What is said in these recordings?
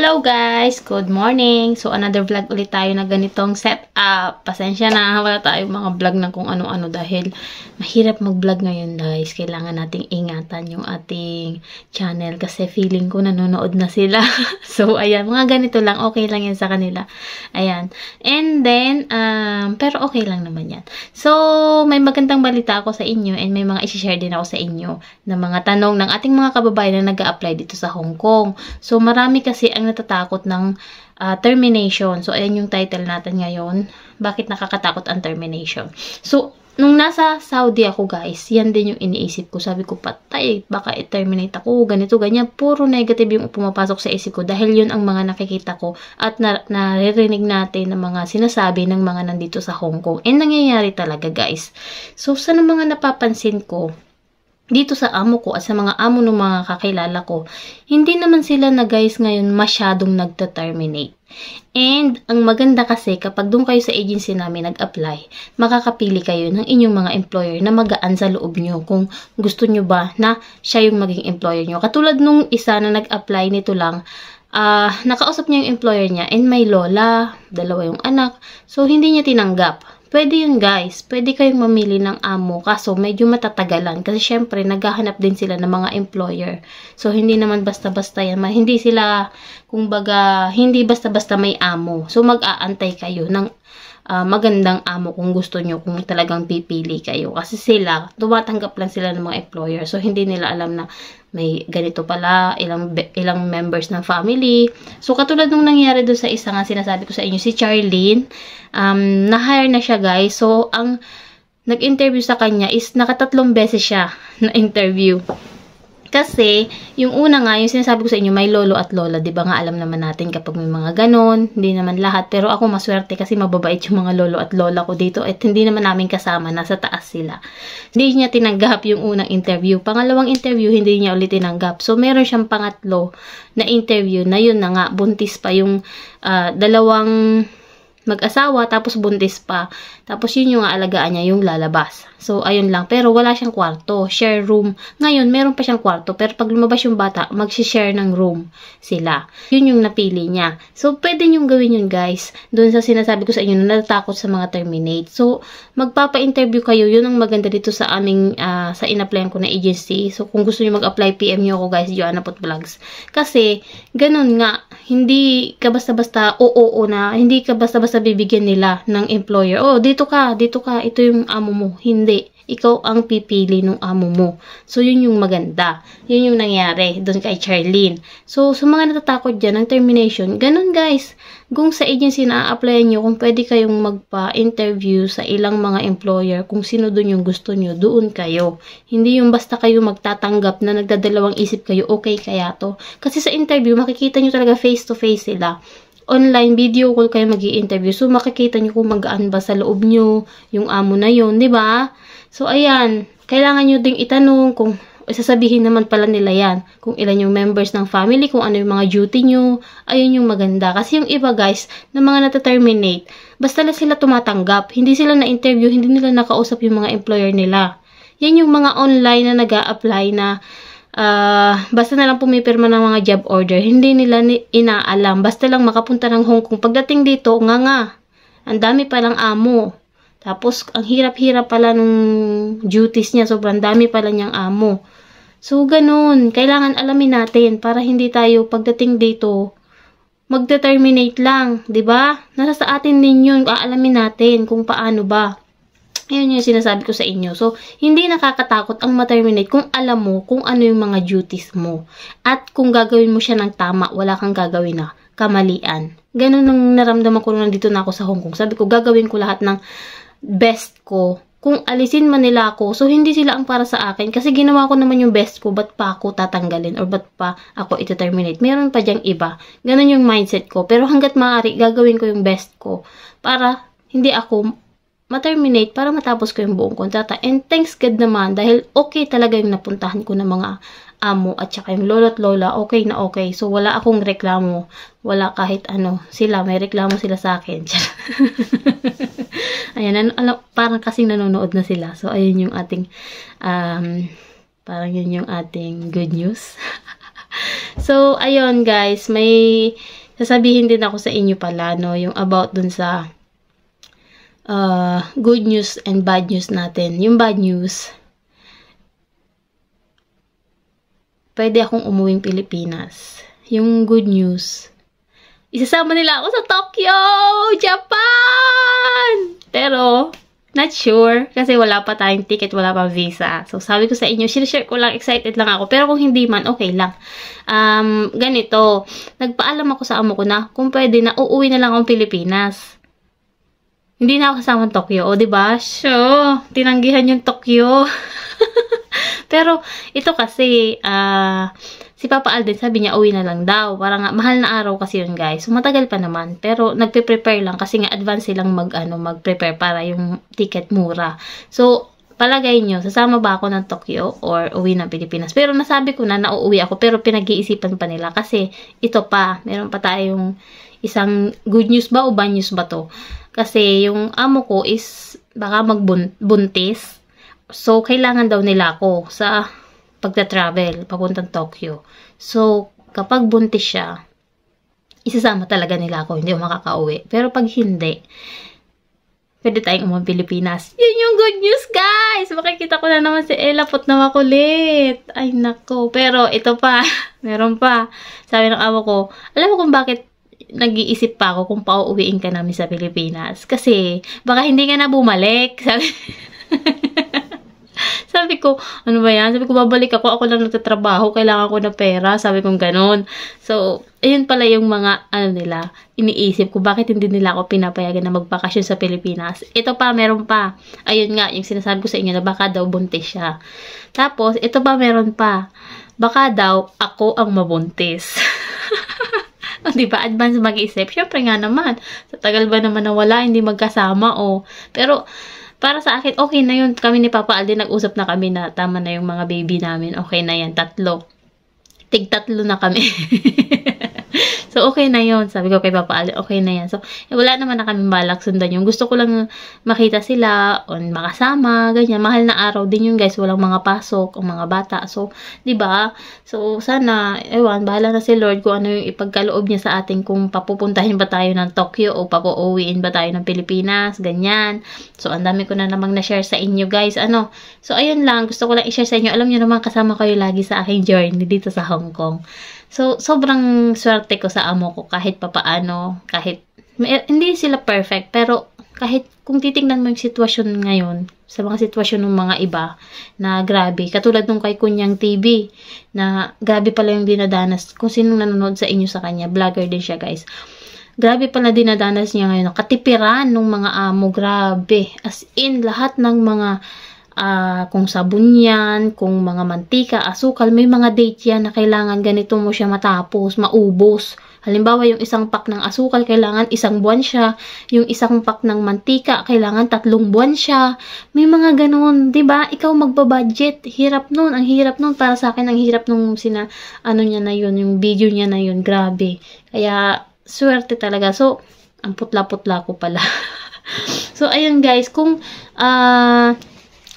Hello guys! Good morning! So another vlog ulit tayo na ganitong setup. Pasensya na, wala tayo mga vlog ng kung ano-ano dahil mahirap mag-vlog ngayon guys. Kailangan nating ingatan yung ating channel kasi feeling ko nanonood na sila. so ayan, mga ganito lang. Okay lang yan sa kanila. Ayan. And then, um, pero okay lang naman yan. So may magandang balita ako sa inyo and may mga isi-share din ako sa inyo na mga tanong ng ating mga kababayan na nag apply dito sa Hong Kong. So marami kasi ang natatakot ng uh, termination. So, ayan yung title natin ngayon. Bakit nakakatakot ang termination? So, nung nasa Saudi ako guys, yan din yung iniisip ko. Sabi ko, patay, baka i-terminate ako, ganito, ganyan. Puro negative yung pumapasok sa isip ko dahil yun ang mga nakikita ko at na naririnig natin ng mga sinasabi ng mga nandito sa Hong Kong. And nangyayari talaga guys. So, sa mga napapansin ko, dito sa amo ko at sa mga amo ng mga kakilala ko, hindi naman sila na guys ngayon masyadong nagta-terminate. And ang maganda kasi kapag doon kayo sa agency namin nag-apply, makakapili kayo ng inyong mga employer na magaan sa loob nyo kung gusto nyo ba na siya yung maging employer nyo. Katulad nung isa na nag-apply nito lang, uh, nakausap niya yung employer niya and may lola, dalawa yung anak, so hindi niya tinanggap Pwede yun guys, pwede kayong mamili ng amo kaso medyo matatagalan kasi syempre naghahanap din sila ng mga employer. So hindi naman basta-basta yan, hindi sila kumbaga hindi basta-basta may amo. So mag-aantay kayo ng uh, magandang amo kung gusto nyo, kung talagang pipili kayo. Kasi sila, tumatanggap lang sila ng mga employer. So, hindi nila alam na may ganito pala, ilang, ilang members ng family. So, katulad nung nangyari doon sa isang nga sinasabi ko sa inyo, si Charlene, um, na-hire na siya guys. So, ang nag-interview sa kanya is nakatatlong beses siya na interview. Kasi, yung una nga, yung sinasabi ko sa inyo, may lolo at lola. ba diba nga, alam naman natin kapag may mga ganon, hindi naman lahat. Pero ako maswerte kasi mababait yung mga lolo at lola ko dito at hindi naman namin kasama, nasa taas sila. Hindi niya tinanggap yung unang interview. Pangalawang interview, hindi niya ulit tinanggap. So, meron siyang pangatlo na interview na yun na nga, buntis pa yung uh, dalawang mag-asawa, tapos buntis pa. Tapos yun yung alagaan niya, yung lalabas. So, ayun lang. Pero wala siyang kwarto, share room. Ngayon, meron pa siyang kwarto, pero pag lumabas yung bata, mag-share ng room sila. Yun yung napili niya. So, pwede niyong gawin yun, guys. Doon sa sinasabi ko sa inyo na natatakot sa mga terminate. So, magpapa-interview kayo. Yun ang maganda dito sa aming, uh, sa in-applyan ko na agency. So, kung gusto niyo mag-apply, PM niyo ako, guys, Joanna Pot Vlogs. Kasi, ganun nga, hindi ka basta-basta oo, oo na, hindi ka basta-basta basta bibigyan nila ng employer. Oh, dito ka, dito ka, ito yung amo mo. Hindi. Ikaw ang pipili ng amo mo. So, yun yung maganda. Yun yung nangyari doon kay Charlene. So, sa mga natatakot dyan ng termination, ganun guys. Kung sa agency na a-applyan nyo, kung pwede kayong magpa-interview sa ilang mga employer, kung sino doon yung gusto nyo, doon kayo. Hindi yung basta kayo magtatanggap na nagdadalawang isip kayo, okay kaya to. Kasi sa interview, makikita nyo talaga face-to-face -face sila online video call kayo mag interview So, makikita nyo kung magaan ba sa loob nyo yung amo na yun, ba diba? So, ayan. Kailangan nyo ding itanong kung eh, sasabihin naman pala nila yan. Kung ilan yung members ng family, kung ano yung mga duty nyo, ayun yung maganda. Kasi yung iba guys, na mga nata-terminate, basta na sila tumatanggap. Hindi sila na-interview, hindi nila nakausap yung mga employer nila. Yan yung mga online na nag apply na uh, basta na lang pumipirma ng mga job order, hindi nila ni inaalam. Basta lang makapunta ng Hong Kong. Pagdating dito, nga nga, ang dami palang amo. Tapos, ang hirap-hirap pala nung duties niya. Sobrang dami pala niyang amo. So, ganun. Kailangan alamin natin para hindi tayo pagdating dito, magdeterminate lang. ba diba? Nasa sa atin din yun. Aalamin natin kung paano ba. Yun yung sinasabi ko sa inyo. So, hindi nakakatakot ang ma-terminate kung alam mo kung ano yung mga duties mo. At kung gagawin mo siya ng tama, wala kang gagawin na kamalian. Ganun ang naramdaman ko nung nandito na ako sa Hong Kong. Sabi ko, gagawin ko lahat ng best ko kung alisin man nila ako, so hindi sila ang para sa akin kasi ginawa ko naman yung best ko, ba't pa ako tatanggalin or ba't pa ako ito-terminate. Meron pa diyang iba. Ganun yung mindset ko. Pero hanggat maaari, gagawin ko yung best ko para hindi ako ma-terminate para matapos ko yung buong kontrata. And thanks God naman dahil okay talaga yung napuntahan ko ng mga amo at saka yung lolo at lola, okay na okay. So, wala akong reklamo. Wala kahit ano. Sila, may reklamo sila sa akin. ayan, ano, alam, parang kasing nanonood na sila. So, ayun yung ating, um, parang yun yung ating good news. so, ayun guys, may sasabihin din ako sa inyo pala, no, yung about dun sa uh, good news and bad news natin. Yung bad news, pwede akong umuwing Pilipinas. Yung good news, isasama nila ako sa Tokyo, Japan! Pero, not sure, kasi wala pa tayong ticket, wala pa visa. So, sabi ko sa inyo, sinishare ko lang, excited lang ako. Pero kung hindi man, okay lang. Um, ganito, nagpaalam ako sa amo ko na kung pwede na, uuwi na lang akong Pilipinas. Hindi na ako kasama Tokyo. O, diba? So, tinanggihan yung Tokyo. Pero, ito kasi, ah, uh, si Papa Alden sabi niya uwi na lang daw. Para nga, mahal na araw kasi yun guys. So, matagal pa naman. Pero, nagpe-prepare lang kasi nga advance silang mag, ano, mag-prepare para yung ticket mura. So, palagay nyo, sasama ba ako ng Tokyo or uwi ng Pilipinas? Pero nasabi ko na nauuwi ako pero pinag-iisipan pa nila kasi ito pa, meron pa tayong isang good news ba o bad news ba to? Kasi yung amo ko is baka magbuntis. So, kailangan daw nila ako sa pagta-travel papuntang Tokyo. So, kapag buntis siya, isasama talaga nila ako. Hindi ako makakauwi. Pero pag hindi, pwede tayong umuwi Pilipinas. Yun yung good news, guys! Makikita ko na naman si Ella. Pot na makulit. Ay, nako. Pero ito pa. Meron pa. Sabi ng amo ko, alam mo kung bakit nag-iisip pa ako kung pauuwiin ka namin sa Pilipinas. Kasi, baka hindi ka na bumalik. Sabi, sabi ko, ano ba yan? Sabi ko, babalik ako. Ako lang nagtatrabaho. Kailangan ko na pera. Sabi kong ganun. So, ayun pala yung mga, ano nila, iniisip ko. Bakit hindi nila ako pinapayagan na magbakasyon sa Pilipinas? Ito pa, meron pa. Ayun nga, yung sinasabi ko sa inyo na baka daw buntis siya. Tapos, ito pa, meron pa. Baka daw, ako ang mabuntis. o, oh, diba? Advance mag-isip. Siyempre nga naman. Sa tagal ba naman na wala, hindi magkasama, o. Oh. Pero, para sa akin, okay na yun. Kami ni Papa Aldi, nag-usap na kami na tama na yung mga baby namin. Okay na yan, tatlo. Tig tatlo na kami. So, okay na yon Sabi ko kay Papa Ali, okay na yan. So, eh, wala naman na kami balak sundan yung Gusto ko lang makita sila, on makasama, ganyan. Mahal na araw din yun, guys. Walang mga pasok, o mga bata. So, di ba So, sana, ewan, bahala na si Lord kung ano yung ipagkaloob niya sa atin kung papupuntahin ba tayo ng Tokyo o papuuwiin ba tayo ng Pilipinas, ganyan. So, ang dami ko na namang na-share sa inyo, guys. Ano? So, ayun lang. Gusto ko lang i-share sa inyo. Alam niyo naman, kasama kayo lagi sa aking journey dito sa Hong Kong. So, sobrang swerte ko sa amo ko kahit papaano, kahit, may, hindi sila perfect, pero kahit kung titingnan mo yung sitwasyon ngayon, sa mga sitwasyon ng mga iba, na grabe, katulad nung kay Kunyang TV, na grabe pala yung dinadanas, kung sino nanonood sa inyo sa kanya, vlogger din siya guys, grabe pala dinadanas niya ngayon, katipiran ng mga amo, grabe, as in, lahat ng mga, uh, kung sabon yan, kung mga mantika, asukal, may mga date yan na kailangan ganito mo siya matapos, maubos. Halimbawa, yung isang pack ng asukal, kailangan isang buwan siya. Yung isang pack ng mantika, kailangan tatlong buwan siya. May mga ganun, ba diba? Ikaw magbabudget. Hirap nun. Ang hirap nun. Para sa akin, ang hirap nung sina, ano niya na yun, yung video niya na yun. Grabe. Kaya, swerte talaga. So, ang putla-putla ko pala. so, ayun guys, kung, ah, uh,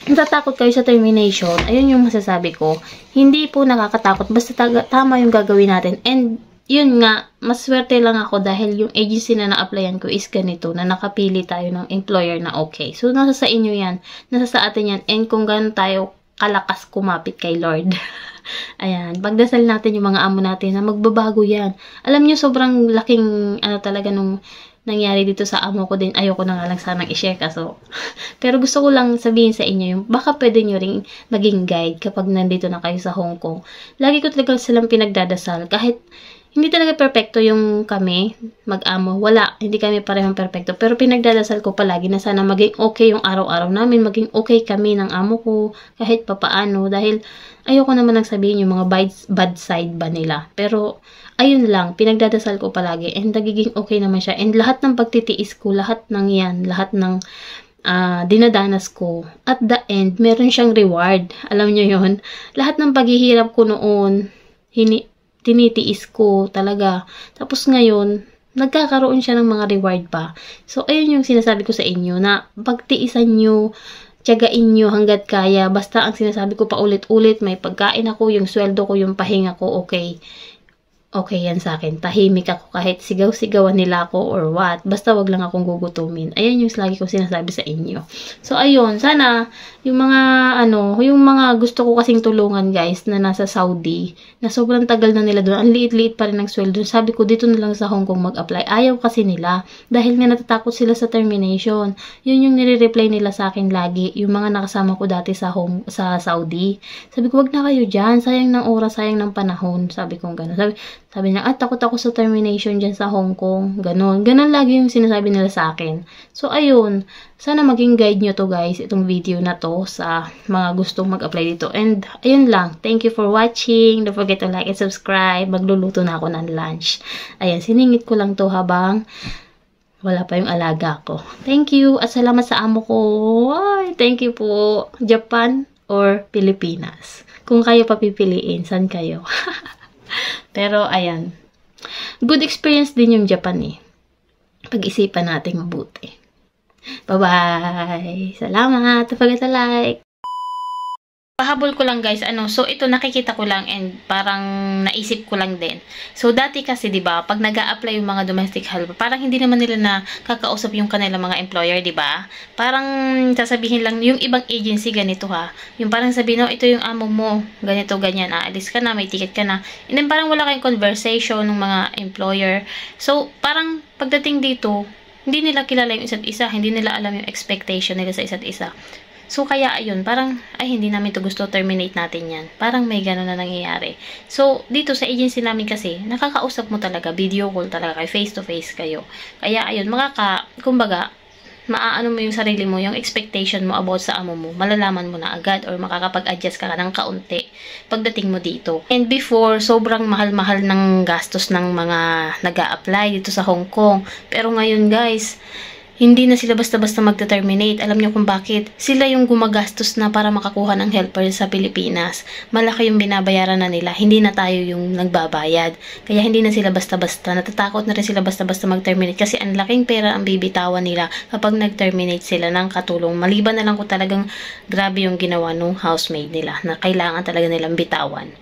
natatakot kayo sa termination, ayun yung masasabi ko. Hindi po nakakatakot, basta tama yung gagawin natin. And yun nga, maswerte lang ako dahil yung agency na na-applyan ko is ganito, na nakapili tayo ng employer na okay. So, nasa sa inyo yan. Nasa sa atin yan. And kung gano'n tayo kalakas kumapit kay Lord. Ayan, pagdasal natin yung mga amo natin na magbabago yan. Alam nyo, sobrang laking, ano talaga, nung nangyari dito sa amo ko din, ayoko na nga lang sanang i-share kaso. Pero gusto ko lang sabihin sa inyo yung baka pwede nyo rin maging guide kapag nandito na kayo sa Hong Kong. Lagi ko talaga silang pinagdadasal kahit hindi talaga perfecto yung kami, mag-amo. Wala, hindi kami parehong perfecto. Pero pinagdadasal ko palagi na sana maging okay yung araw-araw namin, maging okay kami ng amo ko, kahit papaano. Dahil ayoko naman ang sabihin yung mga bad, side ba nila. Pero ayun lang, pinagdadasal ko palagi. And nagiging okay naman siya. And lahat ng pagtitiis ko, lahat ng yan, lahat ng uh, dinadanas ko, at the end, meron siyang reward. Alam nyo yon Lahat ng paghihirap ko noon, hini tinitiis ko talaga. Tapos ngayon, nagkakaroon siya ng mga reward pa. So, ayun yung sinasabi ko sa inyo na pagtiisan nyo, tiyagain nyo hanggat kaya. Basta ang sinasabi ko pa ulit-ulit, may pagkain ako, yung sweldo ko, yung pahinga ko, okay. Okay yan sa akin. Tahimik ako kahit sigaw-sigawan nila ako or what. Basta wag lang akong gugutumin. Ayan yung lagi ko sinasabi sa inyo. So, ayun. Sana yung mga ano, yung mga gusto ko kasing tulungan guys na nasa Saudi, na sobrang tagal na nila doon, ang liit-liit pa rin ng sweldo. Sabi ko dito na lang sa Hong Kong mag-apply. Ayaw kasi nila dahil nga natatakot sila sa termination. Yun yung nire-reply nila sa akin lagi, yung mga nakasama ko dati sa home sa Saudi. Sabi ko, wag na kayo diyan, sayang ng oras, sayang ng panahon. Sabi ko ganoon. Sabi, sabi niya, at ah, takot ako sa termination dyan sa Hong Kong. Ganon. Ganon lagi yung sinasabi nila sa akin. So, ayun. Sana maging guide nyo to guys, itong video na to sa mga gustong mag-apply dito. And, ayun lang. Thank you for watching. Don't forget to like and subscribe. Magluluto na ako ng lunch. Ayan, siningit ko lang to habang wala pa yung alaga ko. Thank you. At salamat sa amo ko. Ay, thank you po. Japan or Pilipinas. Kung kayo papipiliin, saan kayo? Pero, ayan. Good experience din yung Japan eh. Pag-isipan natin mabuti. Bye-bye! Salamat! Don't forget to like! Pahabol ko lang guys, ano, so ito nakikita ko lang and parang naisip ko lang din. So dati kasi 'di ba, pag nag apply yung mga domestic helper, parang hindi naman nila na kakausap yung kanila mga employer, 'di ba? Parang sasabihin lang yung ibang agency ganito ha. Yung parang sabihin, "No, ito yung amo mo, ganito ganyan, aalis ah, ka na, may ticket ka na." And then parang wala kayong conversation ng mga employer. So parang pagdating dito, hindi nila kilala yung isa't isa, hindi nila alam yung expectation nila sa isa't isa. So, kaya ayun, parang, ay, hindi namin to gusto, terminate natin yan. Parang may ganun na nangyayari. So, dito sa agency namin kasi, nakakausap mo talaga, video call talaga, kay face-to-face kayo. Kaya ayun, mga makaka, kumbaga, maaano mo yung sarili mo, yung expectation mo about sa amo mo, malalaman mo na agad or makakapag-adjust ka, ka ng kaunti pagdating mo dito. And before, sobrang mahal-mahal ng gastos ng mga nag apply dito sa Hong Kong. Pero ngayon guys, hindi na sila basta-basta magta-terminate. Alam niyo kung bakit? Sila yung gumagastos na para makakuha ng helper sa Pilipinas. Malaki yung binabayaran na nila. Hindi na tayo yung nagbabayad. Kaya hindi na sila basta-basta. Natatakot na rin sila basta-basta mag-terminate kasi ang laking pera ang bibitawan nila kapag nag-terminate sila ng katulong. Maliban na lang ko talagang grabe yung ginawa ng housemaid nila na kailangan talaga nilang bitawan.